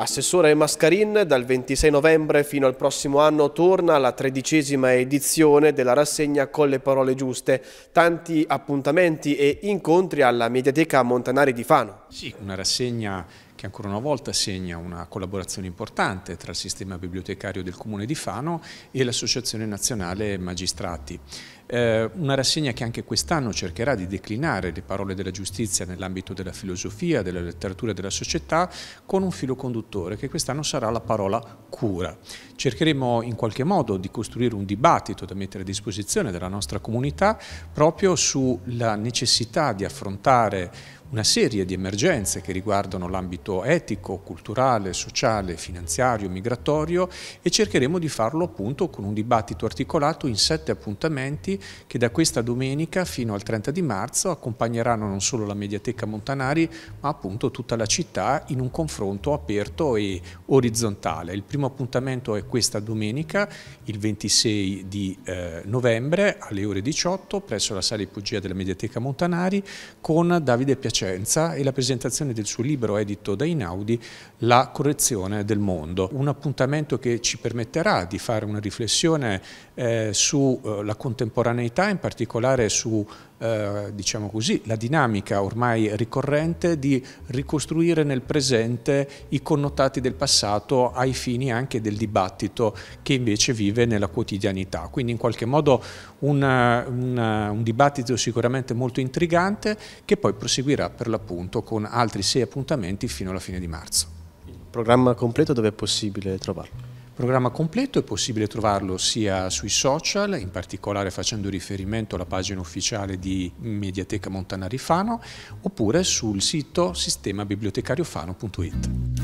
Assessore Mascarin, dal 26 novembre fino al prossimo anno torna la tredicesima edizione della rassegna Con le parole giuste. Tanti appuntamenti e incontri alla Mediateca Montanari di Fano. Sì, una rassegna che ancora una volta segna una collaborazione importante tra il sistema bibliotecario del Comune di Fano e l'Associazione Nazionale Magistrati. Eh, una rassegna che anche quest'anno cercherà di declinare le parole della giustizia nell'ambito della filosofia, della letteratura e della società con un filo conduttore che quest'anno sarà la parola cura. Cercheremo in qualche modo di costruire un dibattito da mettere a disposizione della nostra comunità proprio sulla necessità di affrontare una serie di emergenze che riguardano l'ambito etico, culturale, sociale, finanziario, migratorio e cercheremo di farlo appunto con un dibattito articolato in sette appuntamenti che da questa domenica fino al 30 di marzo accompagneranno non solo la Mediateca Montanari ma appunto tutta la città in un confronto aperto e orizzontale. Il primo appuntamento è questa domenica, il 26 di eh, novembre alle ore 18 presso la sala di Ipogia della Mediateca Montanari con Davide Piacere Piacenza e la presentazione del suo libro edito da Inaudi La correzione del mondo. Un appuntamento che ci permetterà di fare una riflessione eh, sulla eh, contemporaneità, in particolare su eh, diciamo così, la dinamica ormai ricorrente di ricostruire nel presente i connotati del passato ai fini anche del dibattito che invece vive nella quotidianità. Quindi in qualche modo una, una, un dibattito sicuramente molto intrigante che poi proseguirà per l'appunto con altri sei appuntamenti fino alla fine di marzo. Il programma completo dove è possibile trovarlo? Il programma completo è possibile trovarlo sia sui social, in particolare facendo riferimento alla pagina ufficiale di Mediateca Montanari Fano, oppure sul sito sistemabibliotecariofano.it.